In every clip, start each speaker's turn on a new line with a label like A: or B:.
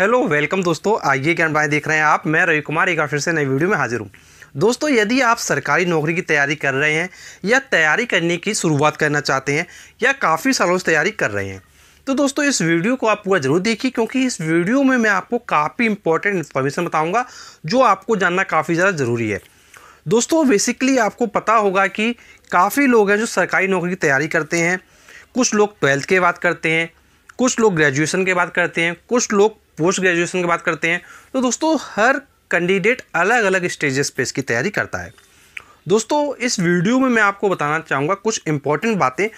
A: hello welcome दोस्तों आइए क्या भाई देख रहे हैं आप मैं रवि कुमार एक बार फिर से नई वीडियो में हाजिर हूँ दोस्तों यदि आप सरकारी नौकरी की तैयारी कर रहे हैं या तैयारी करने की शुरुआत करना चाहते हैं या काफ़ी सालों से तैयारी कर रहे हैं तो दोस्तों इस वीडियो को आप पूरा जरूर देखिए क्योंकि इस वीडियो में मैं आपको काफ़ी इंपॉर्टेंट इन्फॉर्मेशन बताऊँगा जो आपको जानना काफ़ी ज़्यादा ज़रूरी है दोस्तों बेसिकली आपको पता होगा कि काफ़ी लोग हैं जो सरकारी नौकरी की तैयारी करते हैं कुछ लोग ट्वेल्थ के बाद करते हैं कुछ लोग ग्रेजुएशन के बाद करते हैं कुछ लोग पोस्ट ग्रेजुएशन की बात करते हैं तो दोस्तों हर कैंडिडेट अलग अलग स्टेजेस पे इसकी तैयारी करता है दोस्तों इस वीडियो में मैं आपको बताना चाहूँगा कुछ इंपॉर्टेंट बातें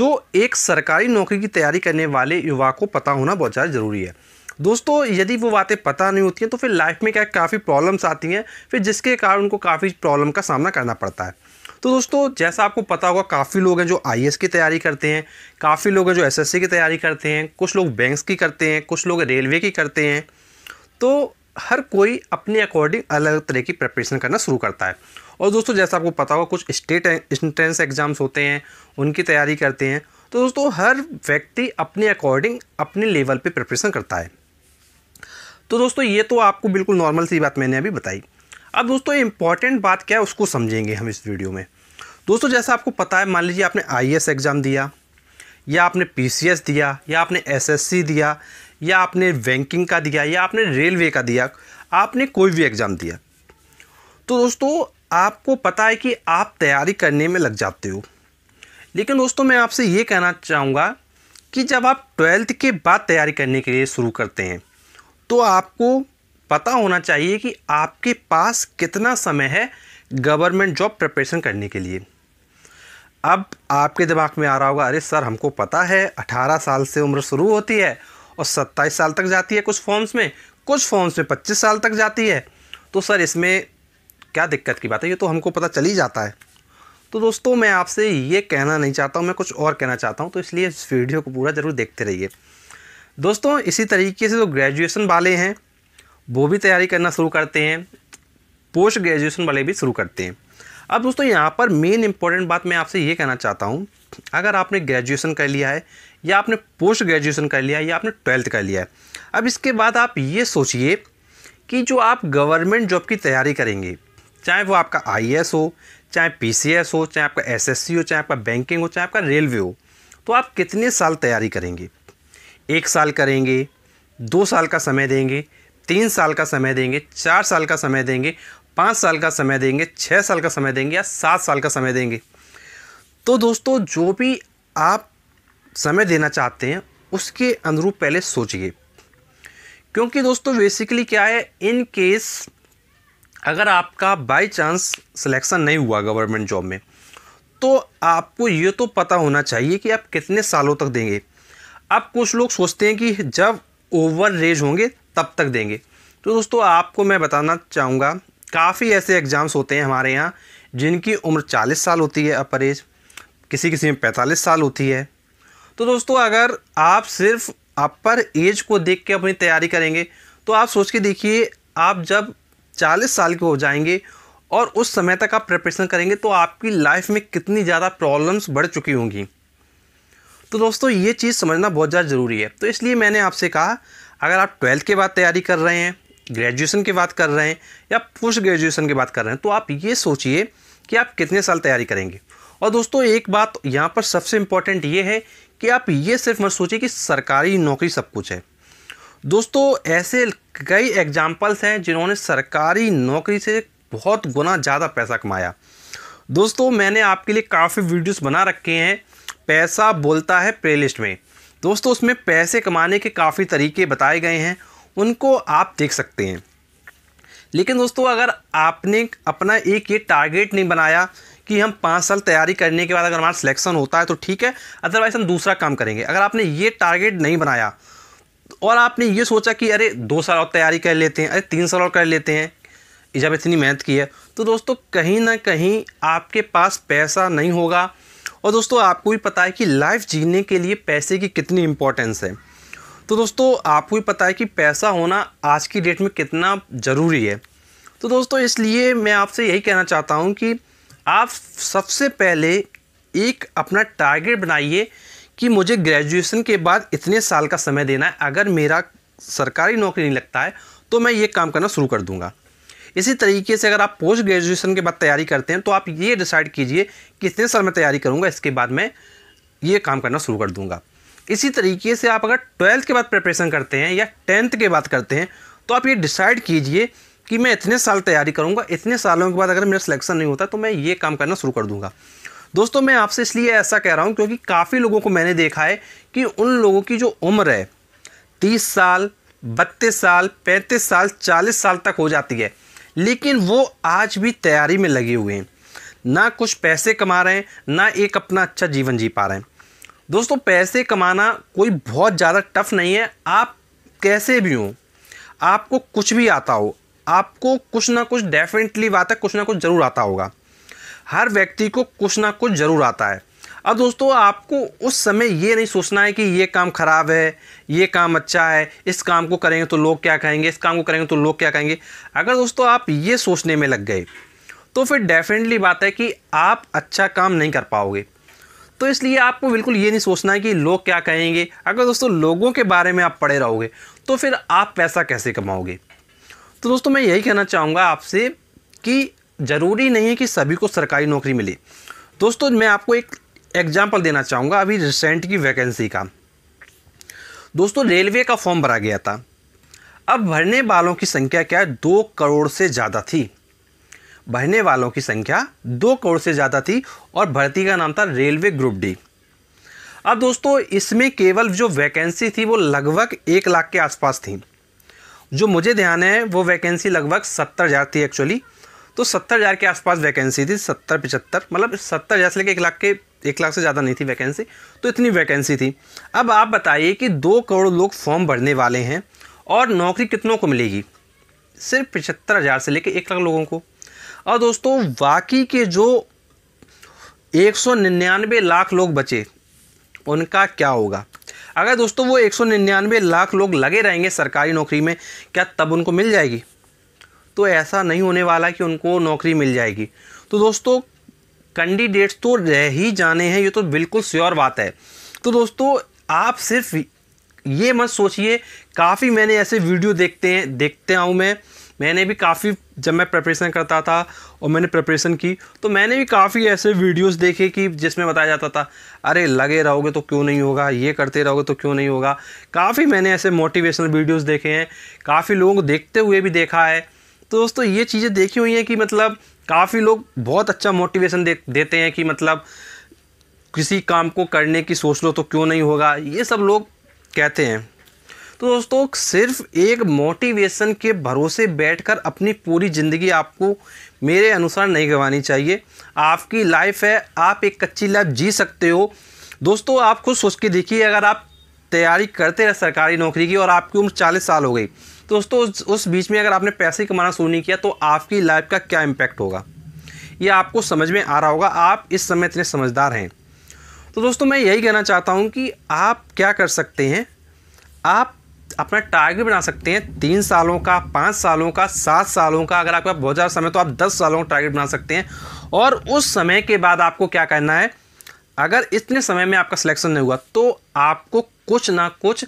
A: जो एक सरकारी नौकरी की तैयारी करने वाले युवा को पता होना बहुत ज़्यादा ज़रूरी है दोस्तों यदि वो बातें पता नहीं होती हैं तो फिर लाइफ में क्या काफ़ी प्रॉब्लम्स आती हैं फिर जिसके कारण उनको काफ़ी प्रॉब्लम का सामना करना पड़ता है तो दोस्तों जैसा आपको पता होगा काफ़ी लोग हैं जो आई की तैयारी करते हैं काफ़ी लोग हैं जो एस की तैयारी करते हैं कुछ लोग बैंक्स की करते हैं कुछ लोग रेलवे की करते हैं तो हर कोई अपने अकॉर्डिंग अलग अलग तरह की प्रिपरेशन करना शुरू करता है और दोस्तों जैसा आपको पता होगा कुछ स्टेट इंट्रेंस एग्ज़ाम्स होते हैं उनकी तैयारी करते हैं तो दोस्तों हर व्यक्ति अपने अकॉर्डिंग अपने लेवल पे प्रिपरेशन करता है तो दोस्तों ये तो आपको बिल्कुल नॉर्मल सी बात मैंने अभी बताई अब दोस्तों इंपॉर्टेंट बात क्या है उसको समझेंगे हम इस वीडियो में दोस्तों जैसा आपको पता है मान लीजिए आपने आई एग्ज़ाम e दिया या आपने पी दिया या आपने एस दिया या आपने बैंकिंग का दिया या आपने रेलवे का दिया आपने कोई भी एग्ज़ाम दिया तो दोस्तों आपको पता है कि आप तैयारी करने में लग जाते हो लेकिन दोस्तों मैं आपसे ये कहना चाहूँगा कि जब आप ट्वेल्थ के बाद तैयारी करने के लिए शुरू करते हैं तो आपको पता होना चाहिए कि आपके पास कितना समय है गवर्नमेंट जॉब प्रिपरेशन करने के लिए अब आपके दिमाग में आ रहा होगा अरे सर हमको पता है 18 साल से उम्र शुरू होती है और 27 साल तक जाती है कुछ फॉर्म्स में कुछ फॉर्म्स में 25 साल तक जाती है तो सर इसमें क्या दिक्कत की बात है ये तो हमको पता चल ही जाता है तो दोस्तों मैं आपसे ये कहना नहीं चाहता हूँ मैं कुछ और कहना चाहता हूँ तो इसलिए इस वीडियो को पूरा ज़रूर देखते रहिए दोस्तों इसी तरीके से जो तो ग्रेजुएशन वाले हैं वो भी तैयारी करना शुरू करते हैं पोस्ट ग्रेजुएशन वाले भी शुरू करते हैं अब दोस्तों यहाँ पर मेन इंपॉर्टेंट बात मैं आपसे ये कहना चाहता हूँ अगर आपने ग्रेजुएशन कर लिया है या आपने पोस्ट ग्रेजुएशन कर लिया है या आपने ट्वेल्थ कर लिया है अब इसके बाद आप ये सोचिए कि जो आप गवर्नमेंट जॉब की तैयारी करेंगे चाहे वो आपका आई हो चाहे पी हो चाहे आपका एस हो चाहे आपका बैंकिंग हो चाहे आपका रेलवे हो तो आप कितने साल तैयारी करेंगे एक साल करेंगे दो साल का समय देंगे तीन साल का समय देंगे चार साल का समय देंगे पाँच साल का समय देंगे छः साल का समय देंगे या सात साल का समय देंगे तो दोस्तों जो भी आप समय देना चाहते हैं उसके अनुरूप पहले सोचिए क्योंकि दोस्तों बेसिकली क्या है इन केस अगर आपका बाय चांस सिलेक्शन नहीं हुआ गवर्नमेंट जॉब में तो आपको ये तो पता होना चाहिए कि आप कितने सालों तक देंगे अब कुछ लोग सोचते हैं कि जब ओवर रेज होंगे तब तक देंगे तो दोस्तों आपको मैं बताना चाहूँगा काफ़ी ऐसे एग्ज़ाम्स होते हैं हमारे यहाँ जिनकी उम्र चालीस साल होती है अपर एज किसी किसी में पैंतालीस साल होती है तो दोस्तों अगर आप सिर्फ अपर एज को देख के अपनी तैयारी करेंगे तो आप सोच के देखिए आप जब चालीस साल के हो जाएंगे और उस समय तक आप प्रिपरेशन करेंगे तो आपकी लाइफ में कितनी ज़्यादा प्रॉब्लम्स बढ़ चुकी होंगी तो दोस्तों ये चीज़ समझना बहुत ज़्यादा ज़रूरी है तो इसलिए मैंने आपसे कहा अगर आप ट्वेल्थ के बाद तैयारी कर रहे हैं ग्रेजुएशन की बात कर रहे हैं या पोस्ट ग्रेजुएशन की बात कर रहे हैं तो आप ये सोचिए कि आप कितने साल तैयारी करेंगे और दोस्तों एक बात यहाँ पर सबसे इम्पॉर्टेंट ये है कि आप ये सिर्फ मत सोचिए कि सरकारी नौकरी सब कुछ है दोस्तों ऐसे कई एग्जाम्पल्स हैं जिन्होंने सरकारी नौकरी से बहुत गुना ज़्यादा पैसा कमाया दोस्तों मैंने आपके लिए काफ़ी वीडियोस बना रखे हैं पैसा बोलता है प्लेलिस्ट में दोस्तों उसमें पैसे कमाने के काफ़ी तरीके बताए गए हैं उनको आप देख सकते हैं लेकिन दोस्तों अगर आपने अपना एक ये टारगेट नहीं बनाया कि हम पाँच साल तैयारी करने के बाद अगर हमारा सिलेक्शन होता है तो ठीक है अदरवाइज़ हम दूसरा काम करेंगे अगर आपने ये टारगेट नहीं बनाया और आपने ये सोचा कि अरे दो साल और तैयारी कर लेते हैं अरे तीन साल और कर लेते हैं जब इतनी मेहनत की है तो दोस्तों कहीं ना कहीं आपके पास पैसा नहीं होगा और दोस्तों आपको भी पता है कि लाइफ जीने के लिए पैसे की कितनी इम्पोर्टेंस है तो दोस्तों आपको भी पता है कि पैसा होना आज की डेट में कितना ज़रूरी है तो दोस्तों इसलिए मैं आपसे यही कहना चाहता हूँ कि आप सबसे पहले एक अपना टारगेट बनाइए कि मुझे ग्रेजुएशन के बाद इतने साल का समय देना है अगर मेरा सरकारी नौकरी नहीं लगता है तो मैं ये काम करना शुरू कर दूँगा इसी तरीके से अगर आप पोस्ट ग्रेजुएशन के बाद तैयारी करते हैं तो आप ये डिसाइड कीजिए कितने साल में तैयारी करूँगा इसके बाद मैं ये काम करना शुरू कर दूँगा इसी तरीके से आप अगर ट्वेल्थ के बाद प्रिपरेशन करते हैं या टेंथ के बाद करते हैं तो आप ये डिसाइड कीजिए कि मैं इतने साल तैयारी करूँगा इतने सालों के बाद अगर मेरा सिलेक्शन नहीं होता तो मैं ये काम करना शुरू कर दूँगा दोस्तों मैं आपसे इसलिए ऐसा कह रहा हूँ क्योंकि काफ़ी लोगों को मैंने देखा है कि उन लोगों की जो उम्र है तीस साल बत्तीस साल पैंतीस साल चालीस साल तक हो जाती है लेकिन वो आज भी तैयारी में लगे हुए हैं ना कुछ पैसे कमा रहे हैं ना एक अपना अच्छा जीवन जी पा रहे हैं दोस्तों पैसे कमाना कोई बहुत ज़्यादा टफ नहीं है आप कैसे भी हों आपको कुछ भी आता हो आपको कुछ ना कुछ डेफिनेटली आता है कुछ ना कुछ ज़रूर आता होगा हर व्यक्ति को कुछ ना कुछ ज़रूर आता है अब दोस्तों आपको उस समय ये नहीं सोचना है कि ये काम ख़राब है ये काम अच्छा है इस काम को करेंगे तो लोग क्या कहेंगे इस काम को करेंगे तो लोग क्या कहेंगे अगर दोस्तों आप ये सोचने में लग गए तो फिर डेफिनेटली बात है कि आप अच्छा काम नहीं कर पाओगे तो इसलिए आपको बिल्कुल ये नहीं सोचना है कि लोग क्या कहेंगे अगर दोस्तों लोगों के बारे में आप पढ़े रहोगे तो फिर आप पैसा कैसे कमाओगे तो दोस्तों मैं यही कहना चाहूँगा आपसे कि ज़रूरी नहीं है कि सभी को सरकारी नौकरी मिले दोस्तों मैं आपको एक एग्जाम्पल देना चाहूँगा अभी रिसेंट की वैकेंसी का दोस्तों रेलवे का फॉर्म भरा गया था अब भरने वालों की संख्या क्या दो करोड़ से ज़्यादा थी भरने वालों की संख्या दो करोड़ से ज़्यादा थी और भर्ती का नाम था रेलवे ग्रुप डी अब दोस्तों इसमें केवल जो वैकेंसी थी वो लगभग एक लाख के आसपास थी जो मुझे ध्यान है वो वैकेंसी लगभग सत्तर हज़ार थी एक्चुअली तो सत्तर हज़ार के आसपास वैकेंसी थी सत्तर पचहत्तर मतलब सत्तर हज़ार से लेकर एक लाख के एक लाख से ज़्यादा नहीं थी वैकेंसी तो इतनी वैकेंसी थी अब आप बताइए कि दो करोड़ लोग फॉर्म भरने वाले हैं और नौकरी कितनों को मिलेगी सिर्फ पचहत्तर हज़ार से लेकर एक लाख लोगों को और दोस्तों बाकी के जो एक सौ निन्यानवे लाख लोग बचे उनका क्या होगा अगर दोस्तों वो एक सौ निन्यानवे लाख लोग लगे रहेंगे सरकारी नौकरी में क्या तब उनको मिल जाएगी तो ऐसा नहीं होने वाला कि उनको नौकरी मिल जाएगी तो दोस्तों कैंडिडेट्स तो रह ही जाने हैं ये तो बिल्कुल श्योर बात है तो दोस्तों आप सिर्फ ये मत सोचिए काफ़ी मैंने ऐसे वीडियो देखते हैं देखते आऊँ मैं मैंने भी काफ़ी जब मैं प्रिपरेशन करता था और मैंने प्रिपरेशन की तो मैंने भी काफ़ी ऐसे वीडियोस देखे कि जिसमें बताया जाता था अरे लगे रहोगे तो क्यों नहीं होगा ये करते रहोगे तो क्यों नहीं होगा काफ़ी मैंने ऐसे मोटिवेशनल वीडियोस देखे हैं काफ़ी लोगों को देखते हुए भी देखा है तो दोस्तों ये चीज़ें देखी हुई हैं कि मतलब काफ़ी लोग बहुत अच्छा मोटिवेशन दे देते हैं कि मतलब किसी काम को करने की सोच लो तो क्यों नहीं होगा ये सब लोग कहते हैं तो दोस्तों सिर्फ एक मोटिवेशन के भरोसे बैठकर अपनी पूरी ज़िंदगी आपको मेरे अनुसार नहीं गंवानी चाहिए आपकी लाइफ है आप एक कच्ची लाइफ जी सकते हो दोस्तों आप खुद सोच के देखिए अगर आप तैयारी करते रहे सरकारी नौकरी की और आपकी उम्र चालीस साल हो गई तो दोस्तों उस, उस बीच में अगर आपने पैसे कमाना शुरू नहीं किया तो आपकी लाइफ का क्या इम्पैक्ट होगा ये आपको समझ में आ रहा होगा आप इस समय इतने समझदार हैं तो दोस्तों मैं यही कहना चाहता हूँ कि आप क्या कर सकते हैं आप अपना टारगेट बना सकते हैं तीन सालों का पाँच सालों का सात सालों का अगर आपका बहुत ज़्यादा समय तो आप दस सालों का टारगेट बना सकते हैं और उस समय के बाद आपको क्या करना है अगर इतने समय में आपका सिलेक्शन नहीं हुआ तो आपको कुछ ना कुछ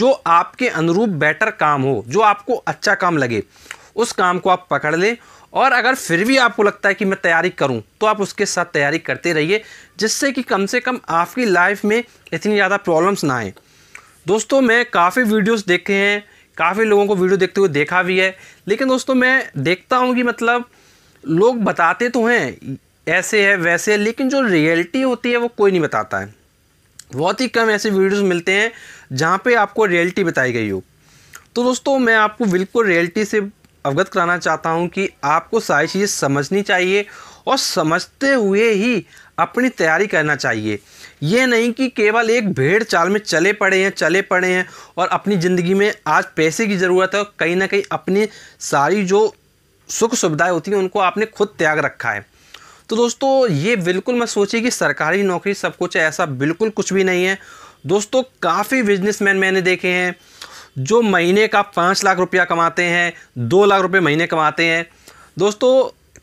A: जो आपके अनुरूप बेटर काम हो जो आपको अच्छा काम लगे उस काम को आप पकड़ लें और अगर फिर भी आपको लगता है कि मैं तैयारी करूं तो आप उसके साथ तैयारी करते रहिए जिससे कि कम से कम आपकी लाइफ में इतनी ज़्यादा प्रॉब्लम्स ना आए दोस्तों मैं काफ़ी वीडियोस देखे हैं काफ़ी लोगों को वीडियो देखते हुए देखा भी है लेकिन दोस्तों मैं देखता हूँ कि मतलब लोग बताते तो हैं ऐसे है वैसे है लेकिन जो रियलिटी होती है वो कोई नहीं बताता है बहुत ही कम ऐसे वीडियोस मिलते हैं जहाँ पे आपको रियलिटी बताई गई हो तो दोस्तों मैं आपको बिल्कुल रियलिटी से अवगत कराना चाहता हूँ कि आपको सारी चीज़ें समझनी चाहिए और समझते हुए ही अपनी तैयारी करना चाहिए ये नहीं कि केवल एक भेड़ चाल में चले पड़े हैं चले पड़े हैं और अपनी ज़िंदगी में आज पैसे की ज़रूरत है और कहीं ना कहीं अपनी सारी जो सुख सुविधाएं होती हैं उनको आपने खुद त्याग रखा है तो दोस्तों ये बिल्कुल मैं सोचिए कि सरकारी नौकरी सब कुछ है ऐसा बिल्कुल कुछ भी नहीं है दोस्तों काफ़ी बिजनेसमैन मैंने देखे हैं जो महीने का पाँच लाख रुपया कमाते हैं दो लाख रुपये महीने कमाते हैं दोस्तों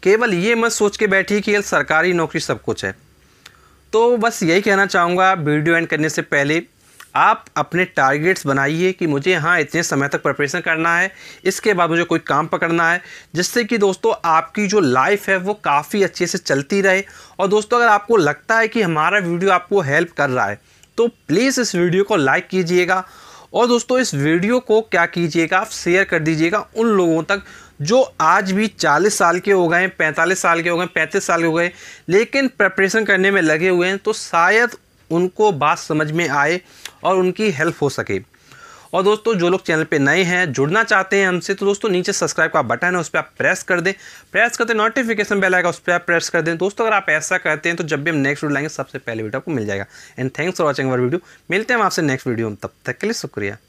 A: केवल ये मत सोच के बैठी कि सरकारी नौकरी सब कुछ है तो बस यही कहना चाहूँगा वीडियो एंड करने से पहले आप अपने टारगेट्स बनाइए कि मुझे यहाँ इतने समय तक प्रिपरेशन करना है इसके बाद मुझे कोई काम पकड़ना है जिससे कि दोस्तों आपकी जो लाइफ है वो काफ़ी अच्छे से चलती रहे और दोस्तों अगर आपको लगता है कि हमारा वीडियो आपको हेल्प कर रहा है तो प्लीज़ इस वीडियो को लाइक कीजिएगा और दोस्तों इस वीडियो को क्या कीजिएगा आप शेयर कर दीजिएगा उन लोगों तक जो आज भी 40 साल के हो गए 45 पैंतालीस साल के हो गए पैंतीस साल के हो गए लेकिन प्रेपरेशन करने में लगे हुए हैं तो शायद उनको बात समझ में आए और उनकी हेल्प हो सके और दोस्तों जो लोग चैनल पे नए हैं जुड़ना चाहते हैं हमसे तो दोस्तों नीचे सब्सक्राइब का बटन है उस पर आप प्रेस कर दें प्रेस करते नोटिफिकेशन बेल आएगा उस पर आप प्रेस कर दें दोस्तों अगर आप ऐसा करते हैं तो जब भी हम नेक्स्ट वीडियो लाएंगे सबसे पहले वीडियो आपको मिल जाएगा and thanks for watching our video मिलते हैं हम आपसे नेक्स्ट वीडियो में तब तक के लिए शुक्रिया